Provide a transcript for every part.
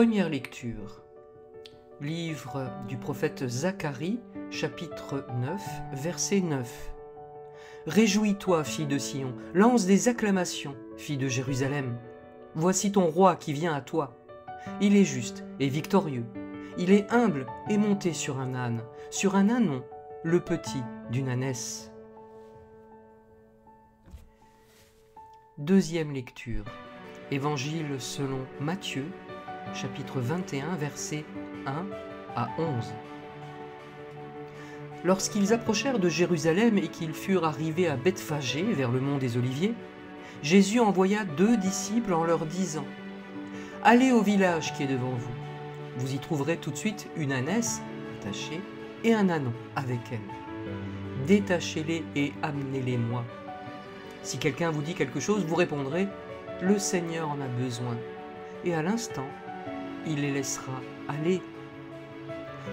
Première lecture. Livre du prophète Zacharie, chapitre 9, verset 9. Réjouis-toi, fille de Sion, lance des acclamations, fille de Jérusalem. Voici ton roi qui vient à toi. Il est juste et victorieux. Il est humble et monté sur un âne, sur un ânon, le petit d'une ânesse. Deuxième lecture. Évangile selon Matthieu chapitre 21, versets 1 à 11. Lorsqu'ils approchèrent de Jérusalem et qu'ils furent arrivés à Bethphagée, vers le mont des Oliviers, Jésus envoya deux disciples en leur disant Allez au village qui est devant vous. Vous y trouverez tout de suite une ânesse attachée et un anon avec elle. Détachez-les et amenez-les-moi. Si quelqu'un vous dit quelque chose, vous répondrez Le Seigneur en a besoin. Et à l'instant, il les laissera aller.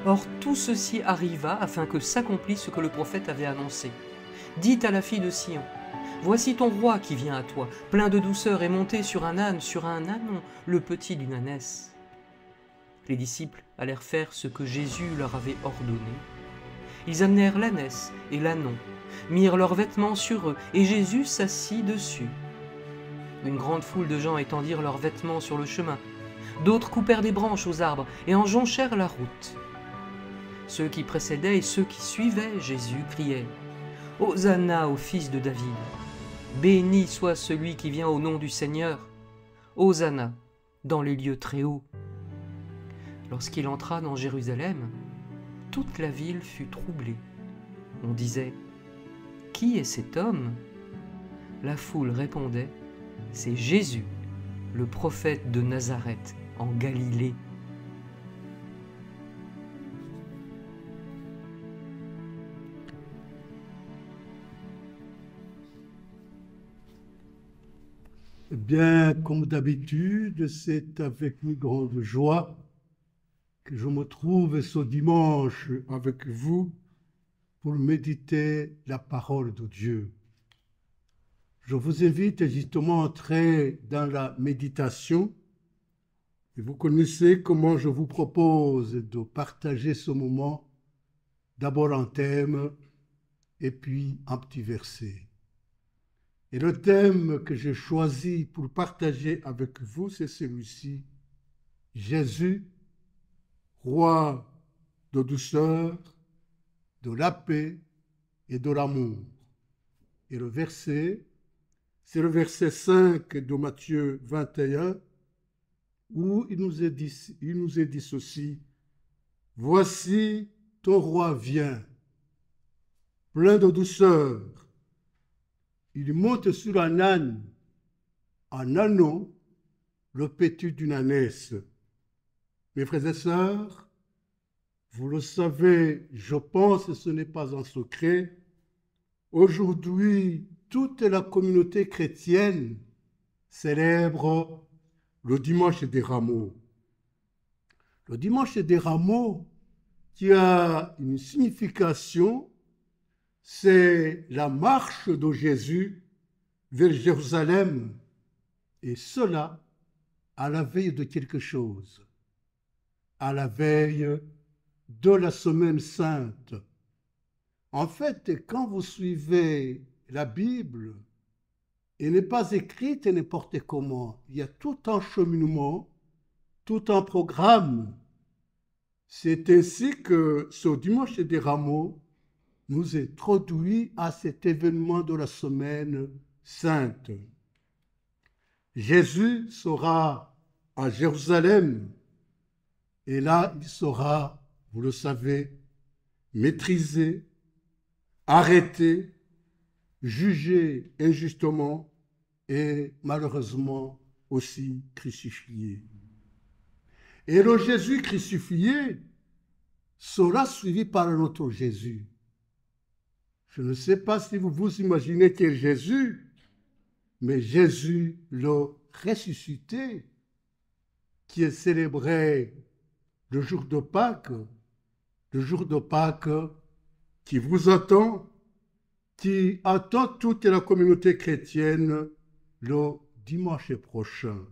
Or tout ceci arriva afin que s'accomplisse ce que le prophète avait annoncé. Dites à la fille de Sion, Voici ton roi qui vient à toi, plein de douceur et monté sur un âne, sur un ânon, le petit d'une ânesse. Les disciples allèrent faire ce que Jésus leur avait ordonné. Ils amenèrent l'ânesse et l'ânon, mirent leurs vêtements sur eux, et Jésus s'assit dessus. Une grande foule de gens étendirent leurs vêtements sur le chemin, d'autres coupèrent des branches aux arbres et en jonchèrent la route. Ceux qui précédaient et ceux qui suivaient Jésus criaient ⁇ Hosanna au Fils de David Béni soit celui qui vient au nom du Seigneur Hosanna dans les lieux très hauts ⁇ Lorsqu'il entra dans Jérusalem, toute la ville fut troublée. On disait ⁇ Qui est cet homme ?⁇ La foule répondait ⁇ C'est Jésus, le prophète de Nazareth en Galilée. Eh bien, comme d'habitude, c'est avec une grande joie que je me trouve ce dimanche avec vous pour méditer la parole de Dieu. Je vous invite justement à entrer dans la méditation et vous connaissez comment je vous propose de partager ce moment, d'abord en thème et puis en petit verset. Et le thème que j'ai choisi pour partager avec vous, c'est celui-ci. Jésus, roi de douceur, de la paix et de l'amour. Et le verset, c'est le verset 5 de Matthieu 21 où il nous est dit, il nous est dit ceci, Voici ton roi vient, plein de douceur. Il monte sur un âne, un anneau, le pétu d'une ânesse. Mes frères et sœurs, vous le savez, je pense, ce n'est pas un secret. Aujourd'hui, toute la communauté chrétienne célèbre le dimanche des rameaux. Le dimanche des rameaux qui a une signification, c'est la marche de Jésus vers Jérusalem, et cela à la veille de quelque chose, à la veille de la semaine sainte. En fait, quand vous suivez la Bible, elle n'est pas écrite et n'importe comment. Il y a tout un cheminement, tout un programme. C'est ainsi que ce dimanche des rameaux nous est introduit à cet événement de la semaine sainte. Jésus sera à Jérusalem et là il sera, vous le savez, maîtrisé, arrêté, jugé injustement et malheureusement aussi crucifié. Et le Jésus crucifié sera suivi par un autre Jésus. Je ne sais pas si vous vous imaginez quel Jésus, mais Jésus le ressuscité, qui est célébré le jour de Pâques, le jour de Pâques qui vous attend qui attend toute la communauté chrétienne le dimanche prochain.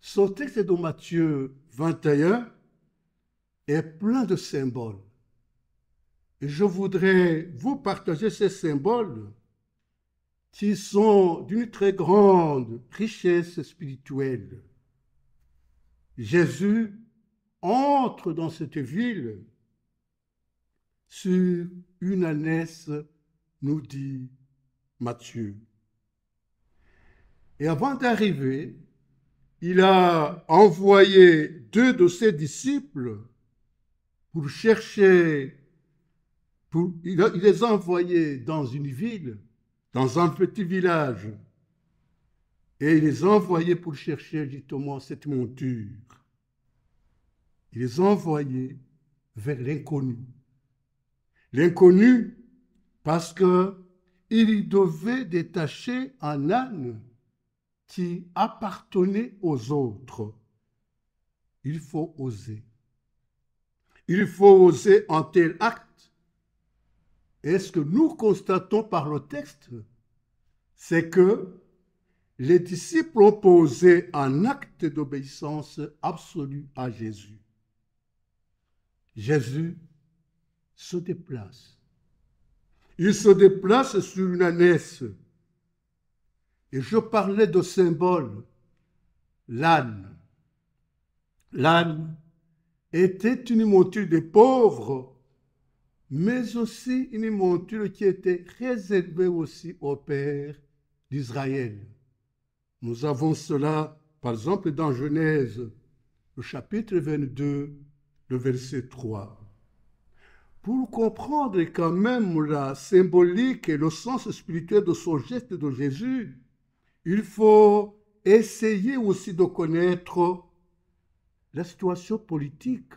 Son texte de Matthieu 21 est plein de symboles. je voudrais vous partager ces symboles qui sont d'une très grande richesse spirituelle. Jésus entre dans cette ville sur une ânesse, nous dit Matthieu. Et avant d'arriver, il a envoyé deux de ses disciples pour chercher, il, les a envoyés dans une ville, dans un petit village, et il les a envoyés pour chercher justement cette monture. Il les a envoyés vers l'inconnu l'inconnu, parce qu'il y devait détacher un âne qui appartenait aux autres. Il faut oser. Il faut oser un tel acte. Et ce que nous constatons par le texte, c'est que les disciples ont posé un acte d'obéissance absolue à Jésus. Jésus se déplace. Il se déplace sur une ânesse. Et je parlais de symbole. L'âne. L'âne était une monture des pauvres, mais aussi une monture qui était réservée aussi au Père d'Israël. Nous avons cela, par exemple, dans Genèse, le chapitre 22, le verset 3. Pour comprendre quand même la symbolique et le sens spirituel de son geste de Jésus, il faut essayer aussi de connaître la situation politique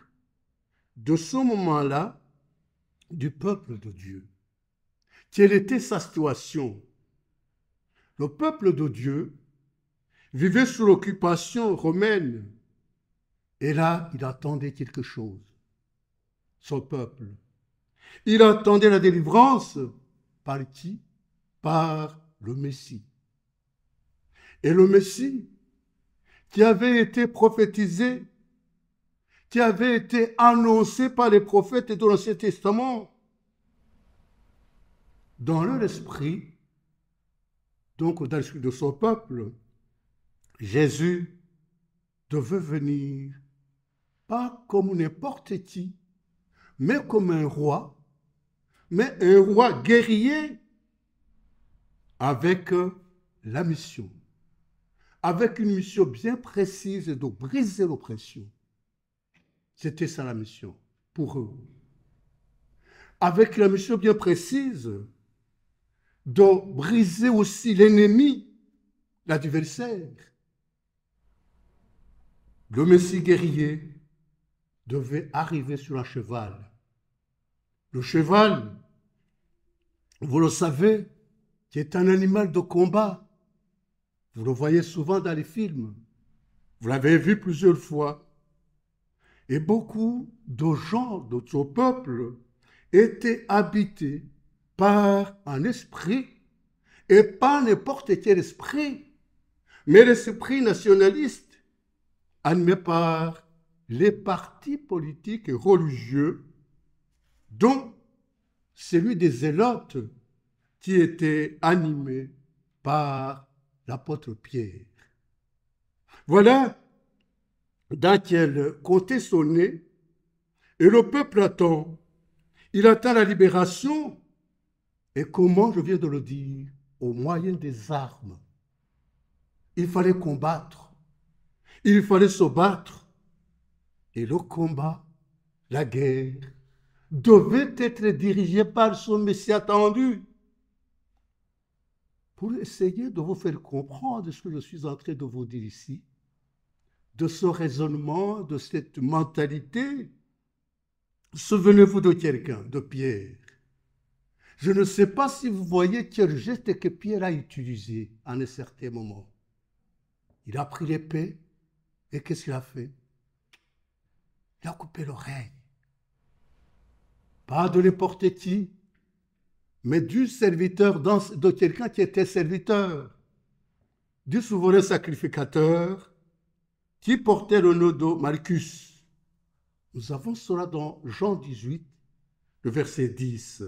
de ce moment-là du peuple de Dieu. Quelle était sa situation Le peuple de Dieu vivait sous l'occupation romaine et là, il attendait quelque chose, son peuple. Il attendait la délivrance par qui Par le Messie. Et le Messie, qui avait été prophétisé, qui avait été annoncé par les prophètes de l'Ancien Testament, dans leur esprit, donc dans l'esprit de son peuple, Jésus devait venir, pas comme n'importe qui, mais comme un roi mais un roi guerrier avec euh, la mission, avec une mission bien précise de briser l'oppression. C'était ça la mission pour eux. Avec la mission bien précise de briser aussi l'ennemi, l'adversaire. Le Messie guerrier devait arriver sur un cheval le cheval, vous le savez, qui est un animal de combat. Vous le voyez souvent dans les films. Vous l'avez vu plusieurs fois. Et beaucoup de gens de ce peuple étaient habités par un esprit, et pas n'importe quel esprit, mais l'esprit nationaliste animé par les partis politiques et religieux dont celui des Zélotes qui était animé par l'apôtre Pierre. Voilà dans quel côté sonné et le peuple attend. Il attend la libération et comment, je viens de le dire, au moyen des armes. Il fallait combattre, il fallait se battre et le combat, la guerre devait être dirigé par son Messie attendu pour essayer de vous faire comprendre ce que je suis en train de vous dire ici, de ce raisonnement, de cette mentalité. Souvenez-vous de quelqu'un, de Pierre. Je ne sais pas si vous voyez quel geste que Pierre a utilisé à un certain moment. Il a pris l'épée et qu'est-ce qu'il a fait Il a coupé l'oreille pas de n'importe qui, mais du serviteur, de quelqu'un qui était serviteur, du souverain sacrificateur qui portait le nœud de Marcus. Nous avons cela dans Jean 18, le verset 10.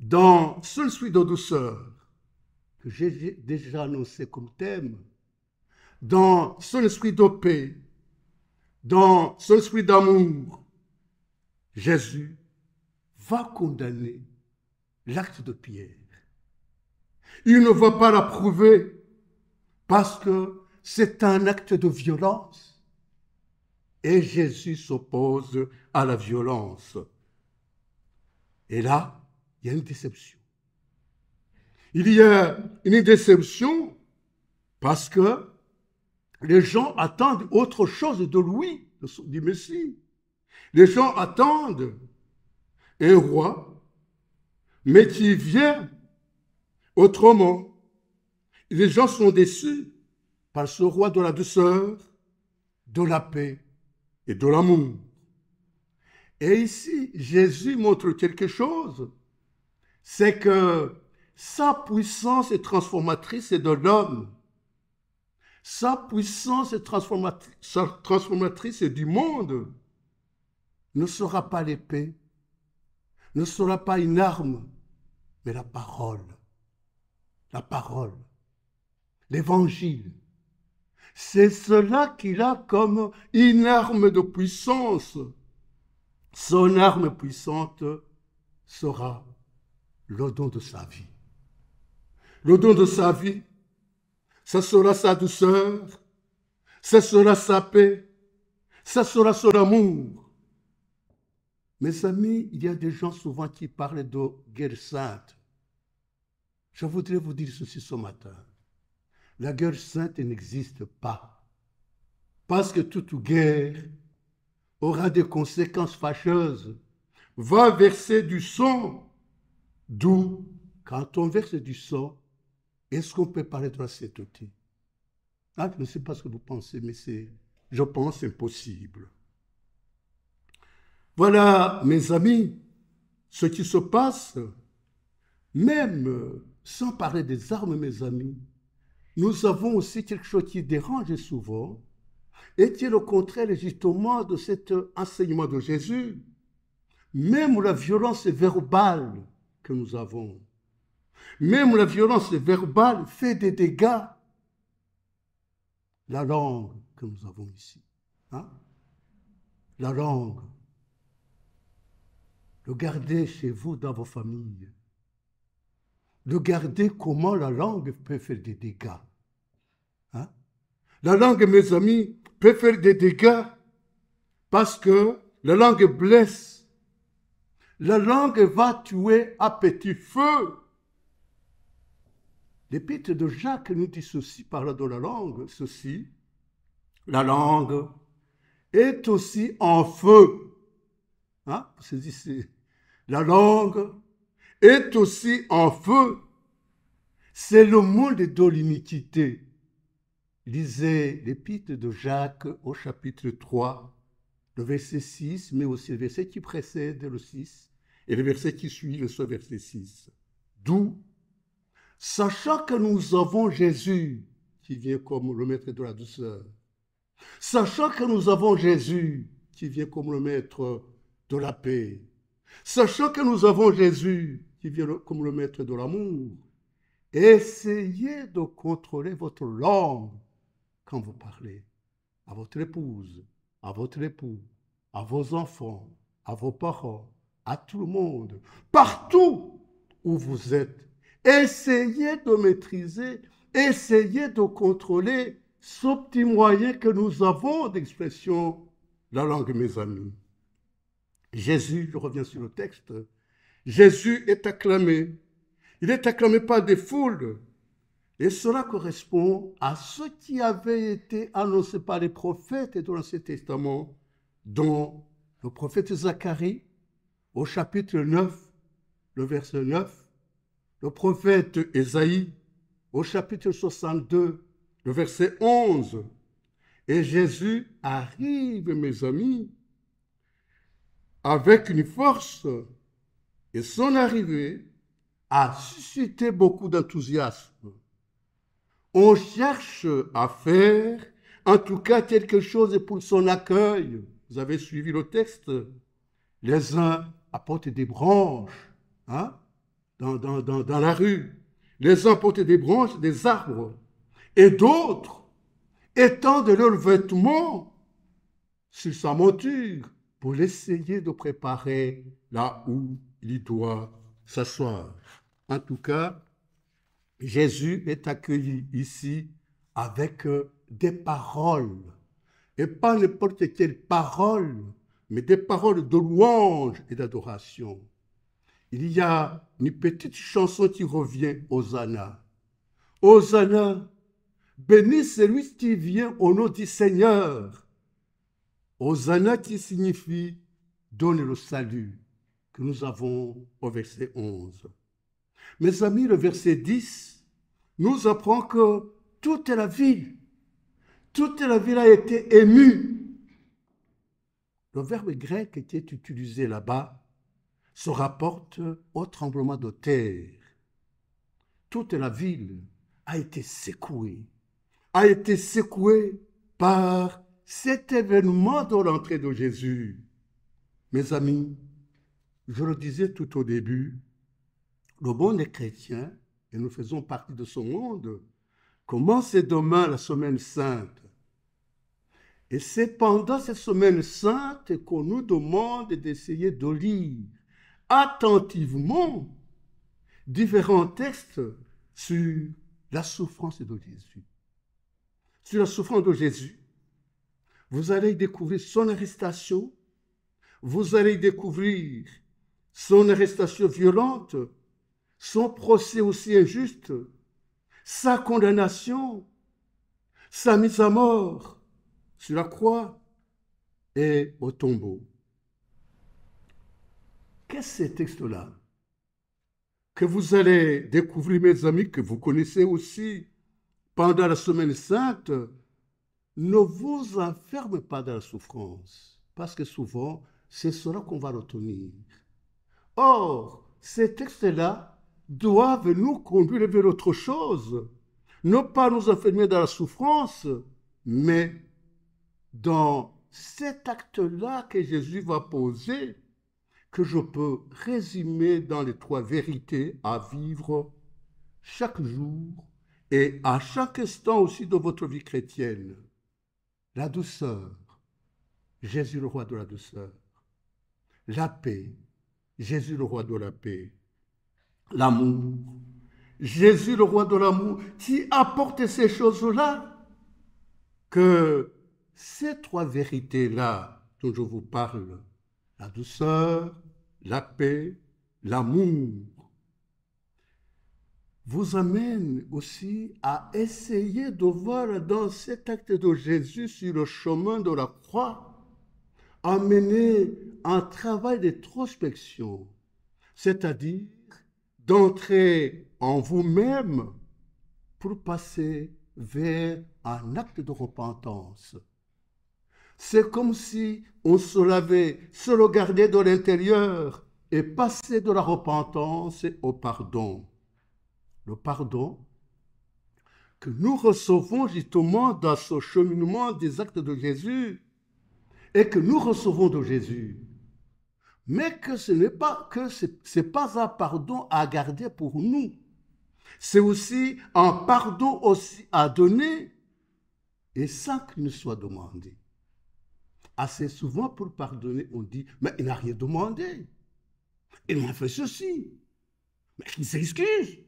Dans ce suis de douceur, que j'ai déjà annoncé comme thème, dans ce esprit de paix, dans ce esprit d'amour, Jésus va condamner l'acte de Pierre. Il ne va pas l'approuver parce que c'est un acte de violence. Et Jésus s'oppose à la violence. Et là, il y a une déception. Il y a une déception parce que les gens attendent autre chose de lui, du Messie. Les gens attendent un roi, mais qui vient autrement. Les gens sont déçus par ce roi de la douceur, de la paix et de l'amour. Et ici, Jésus montre quelque chose, c'est que sa puissance est transformatrice et de l'homme. Sa puissance est transformatrice, transformatrice du monde ne sera pas l'épée, ne sera pas une arme, mais la parole. La parole. L'évangile. C'est cela qu'il a comme une arme de puissance. Son arme puissante sera le don de sa vie. Le don de sa vie, ça sera sa douceur, ça sera sa paix, ça sera son amour, mes amis, il y a des gens souvent qui parlent de guerre sainte. Je voudrais vous dire ceci ce matin. La guerre sainte n'existe pas. Parce que toute guerre aura des conséquences fâcheuses. Va verser du sang. D'où, quand on verse du sang, est-ce qu'on peut parler de la sainteté ah, Je ne sais pas ce que vous pensez, mais c'est, je pense, impossible. Voilà, mes amis, ce qui se passe, même sans parler des armes, mes amis, nous avons aussi quelque chose qui dérange souvent et qui est le contraire justement de cet enseignement de Jésus. Même la violence verbale que nous avons, même la violence verbale fait des dégâts. La langue que nous avons ici, hein? la langue le garder chez vous, dans vos familles, Le garder comment la langue peut faire des dégâts. Hein? La langue, mes amis, peut faire des dégâts parce que la langue blesse. La langue va tuer à petit feu. L'épître de Jacques nous dit ceci, par de la langue, ceci, la langue est aussi en feu. Hein? La langue est aussi en feu. C'est le monde de l'iniquité. Lisez l'épître de Jacques au chapitre 3, le verset 6, mais aussi le verset qui précède le 6 et le verset qui suit le verset 6. D'où, sachant que nous avons Jésus qui vient comme le maître de la douceur, sachant que nous avons Jésus qui vient comme le maître de la paix, Sachant que nous avons Jésus qui vient comme le maître de l'amour, essayez de contrôler votre langue quand vous parlez à votre épouse, à votre époux, à vos enfants, à vos parents, à tout le monde, partout où vous êtes. Essayez de maîtriser, essayez de contrôler ce petit moyen que nous avons d'expression, la langue, mes amis. Jésus, je reviens sur le texte, Jésus est acclamé. Il est acclamé par des foules. Et cela correspond à ce qui avait été annoncé par les prophètes et dans l'Ancien Testament, dont le prophète Zacharie, au chapitre 9, le verset 9, le prophète Esaïe, au chapitre 62, le verset 11. Et Jésus arrive, mes amis, avec une force et son arrivée a suscité beaucoup d'enthousiasme. On cherche à faire en tout cas quelque chose pour son accueil. Vous avez suivi le texte. Les uns apportent des branches hein, dans, dans, dans la rue. Les uns apportent des branches, des arbres. Et d'autres étendent leurs vêtements sur sa monture pour l'essayer de préparer là où il doit s'asseoir. En tout cas, Jésus est accueilli ici avec euh, des paroles, et pas n'importe quelle parole, mais des paroles de louange et d'adoration. Il y a une petite chanson qui revient, Hosanna. Hosanna, béni celui qui vient au nom du Seigneur. Hosanna qui signifie donne le salut que nous avons au verset 11. Mes amis, le verset 10 nous apprend que toute la ville, toute la ville a été émue. Le verbe grec qui est utilisé là-bas se rapporte au tremblement de terre. Toute la ville a été secouée, a été secouée par cet événement de l'entrée de Jésus, mes amis, je le disais tout au début, le monde est chrétien et nous faisons partie de ce monde. Commence demain la semaine sainte. Et c'est pendant cette semaine sainte qu'on nous demande d'essayer de lire attentivement différents textes sur la souffrance de Jésus. Sur la souffrance de Jésus vous allez découvrir son arrestation, vous allez découvrir son arrestation violente, son procès aussi injuste, sa condamnation, sa mise à mort sur la croix et au tombeau. Qu'est-ce que ces texte là que vous allez découvrir, mes amis, que vous connaissez aussi pendant la semaine sainte, ne vous enfermez pas dans la souffrance, parce que souvent, c'est cela qu'on va retenir. Or, ces textes-là doivent nous conduire vers autre chose. Ne pas nous enfermer dans la souffrance, mais dans cet acte-là que Jésus va poser, que je peux résumer dans les trois vérités à vivre chaque jour et à chaque instant aussi de votre vie chrétienne la douceur, Jésus le roi de la douceur, la paix, Jésus le roi de la paix, l'amour, Jésus le roi de l'amour, qui apporte ces choses-là, que ces trois vérités-là dont je vous parle, la douceur, la paix, l'amour, vous amène aussi à essayer de voir dans cet acte de Jésus sur le chemin de la croix, amener un travail d'introspection, c'est-à-dire d'entrer en vous-même pour passer vers un acte de repentance. C'est comme si on se lavait, se regardait de l'intérieur et passait de la repentance au pardon le pardon que nous recevons justement dans ce cheminement des actes de Jésus et que nous recevons de Jésus. Mais que ce n'est pas que c'est pas un pardon à garder pour nous. C'est aussi un pardon aussi à donner et sans qu'il ne soit demandé. Assez souvent pour pardonner, on dit mais il n'a rien demandé. Il m'a fait ceci. Mais il s'excuse.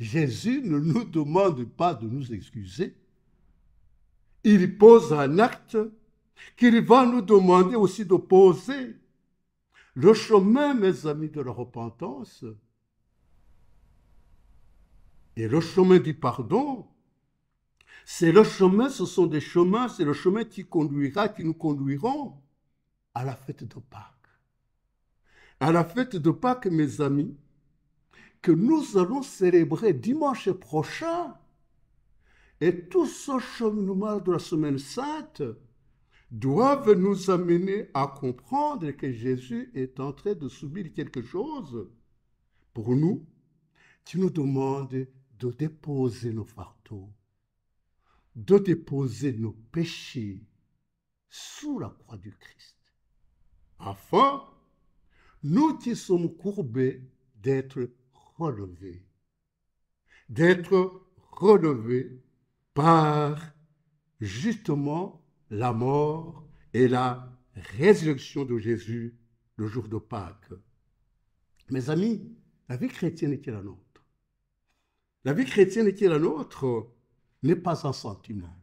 Jésus ne nous demande pas de nous excuser. Il pose un acte qu'il va nous demander aussi de poser. Le chemin, mes amis, de la repentance et le chemin du pardon, c'est le chemin, ce sont des chemins, c'est le chemin qui conduira, qui nous conduiront à la fête de Pâques. À la fête de Pâques, mes amis, que nous allons célébrer dimanche prochain. Et tout ce cheminement de la semaine sainte doivent nous amener à comprendre que Jésus est en train de subir quelque chose pour nous qui nous demande de déposer nos fardeaux, de déposer nos péchés sous la croix du Christ. Afin, nous qui sommes courbés d'être relevé, d'être relevé par justement la mort et la résurrection de Jésus le jour de Pâques. Mes amis, la vie chrétienne était la nôtre. La vie chrétienne est-elle la nôtre n'est pas un sentiment.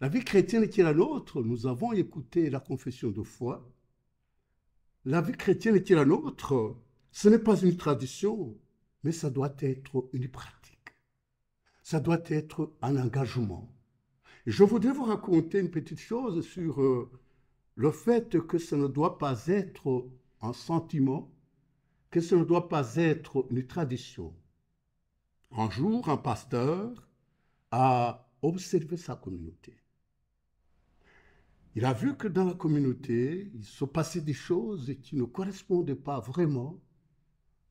La vie chrétienne est-elle la nôtre, nous avons écouté la confession de foi. La vie chrétienne est-elle la nôtre, ce n'est pas une tradition, mais ça doit être une pratique. Ça doit être un engagement. je voudrais vous raconter une petite chose sur euh, le fait que ça ne doit pas être un sentiment, que ça ne doit pas être une tradition. Un jour, un pasteur a observé sa communauté. Il a vu que dans la communauté, il se passait des choses qui ne correspondaient pas vraiment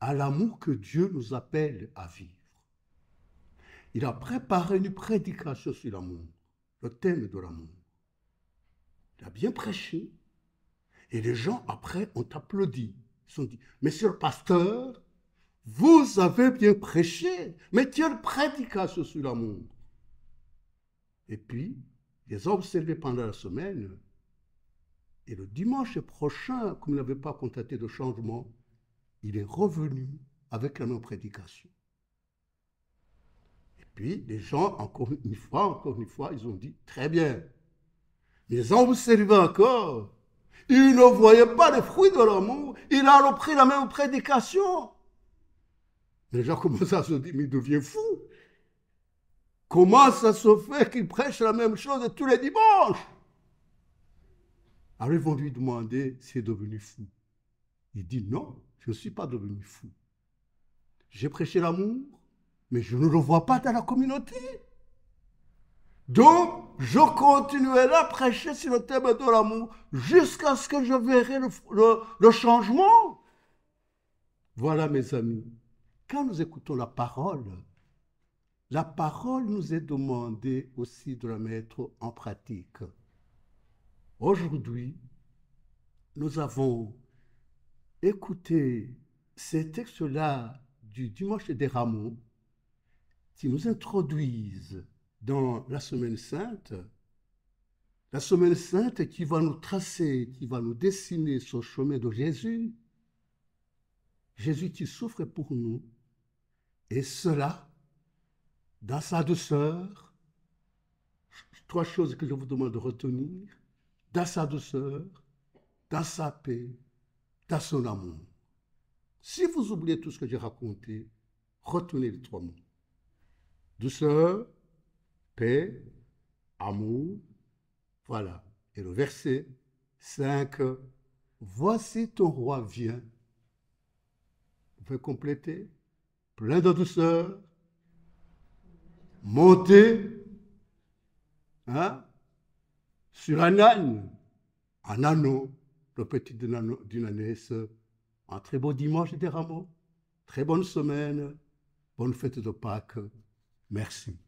à l'amour que Dieu nous appelle à vivre. Il a préparé une prédication sur l'amour, le thème de l'amour. Il a bien prêché. Et les gens, après, ont applaudi. Ils sont dit, Monsieur le pasteur, vous avez bien prêché, mais tiens, prédication sur l'amour. Et puis, les ont observé pendant la semaine. Et le dimanche prochain, comme il n'avait pas constaté de changement, il est revenu avec la même prédication. Et puis, les gens, encore une fois, encore une fois, ils ont dit, très bien, mais en vous encore, ils ne voyaient pas les fruits de l'amour, il a repris la même prédication. Les gens commencent à se dire, mais il devient fou. Comment ça se fait qu'il prêche la même chose tous les dimanches Alors ils vont lui demander s'il est devenu fou. Il dit non, je ne suis pas devenu fou. J'ai prêché l'amour, mais je ne le vois pas dans la communauté. Donc, je continuerai à prêcher sur le thème de l'amour jusqu'à ce que je verrai le, le changement. Voilà, mes amis, quand nous écoutons la parole, la parole nous est demandée aussi de la mettre en pratique. Aujourd'hui, nous avons Écoutez ces textes-là du dimanche des rameaux qui nous introduisent dans la semaine sainte, la semaine sainte qui va nous tracer, qui va nous dessiner sur chemin de Jésus, Jésus qui souffre pour nous, et cela dans sa douceur, trois choses que je vous demande de retenir, dans sa douceur, dans sa paix dans son amour. Si vous oubliez tout ce que j'ai raconté, retenez les trois mots. Douceur, paix, amour. Voilà. Et le verset 5, voici ton roi vient. Vous pouvez compléter. Plein de douceur. Montez. Hein? Sur un âne. Un anneau le petit Dunanès, un très beau dimanche des rameaux, très bonne semaine, bonne fête de Pâques. Merci.